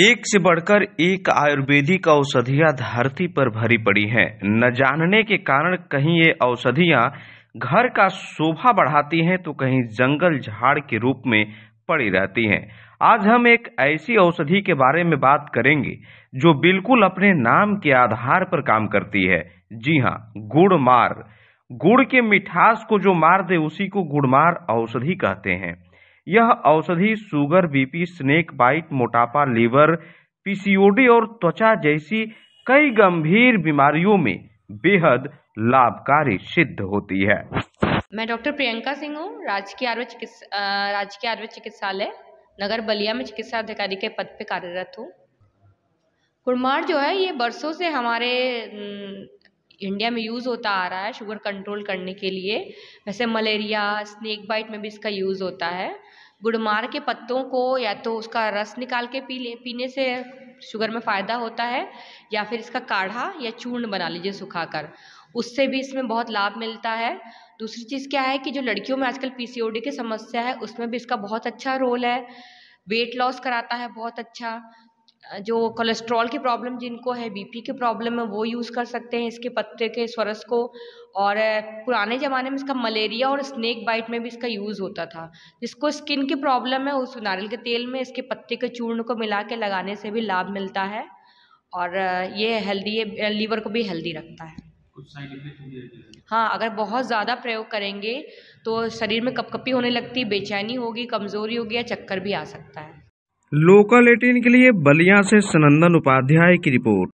एक से बढ़कर एक आयुर्वेदिक औषधियां धरती पर भरी पड़ी हैं न जानने के कारण कहीं ये औषधियां घर का शोभा बढ़ाती हैं तो कहीं जंगल झाड़ के रूप में पड़ी रहती हैं आज हम एक ऐसी औषधि के बारे में बात करेंगे जो बिल्कुल अपने नाम के आधार पर काम करती है जी हाँ गुड़मार गुड़ के मिठास को जो मार दे उसी को गुड़मार औषधि कहते हैं यह औषधि शुगर बीपी स्नेक बाइट मोटापा लीवर पीसीओडी और त्वचा जैसी कई गंभीर बीमारियों में बेहद लाभकारी सिद्ध होती है मैं डॉक्टर प्रियंका सिंह हूँ राजकीय आयुर्वेद चिकित्सा राजकीय आयुर्वेद चिकित्सालय नगर बलिया में चिकित्सा अधिकारी के पद पर कार्यरत हूँ कुड़माड़ जो है ये बरसों से हमारे इंडिया में यूज़ होता आ रहा है शुगर कंट्रोल करने के लिए वैसे मलेरिया स्नेक बाइट में भी इसका यूज़ होता है गुड़मार के पत्तों को या तो उसका रस निकाल के पी लें पीने से शुगर में फ़ायदा होता है या फिर इसका काढ़ा या चूर्ण बना लीजिए सुखाकर उससे भी इसमें बहुत लाभ मिलता है दूसरी चीज़ क्या है कि जो लड़कियों में आजकल पीसीओडी की समस्या है उसमें भी इसका बहुत अच्छा रोल है वेट लॉस कराता है बहुत अच्छा जो कोलेस्ट्रॉल की प्रॉब्लम जिनको है बीपी की प्रॉब्लम है वो यूज़ कर सकते हैं इसके पत्ते के स्वरस को और पुराने ज़माने में इसका मलेरिया और स्नेक बाइट में भी इसका यूज़ होता था जिसको स्किन की प्रॉब्लम है उस नारियल के तेल में इसके पत्ते के चूर्ण को मिला के लगाने से भी लाभ मिलता है और ये हेल्दी लीवर को भी हेल्दी रखता है हाँ अगर बहुत ज़्यादा प्रयोग करेंगे तो शरीर में कपकपी होने लगती बेचैनी होगी कमज़ोरी होगी या चक्कर भी आ सकता है लोकल एटीन के लिए बलिया से सनंदन उपाध्याय की रिपोर्ट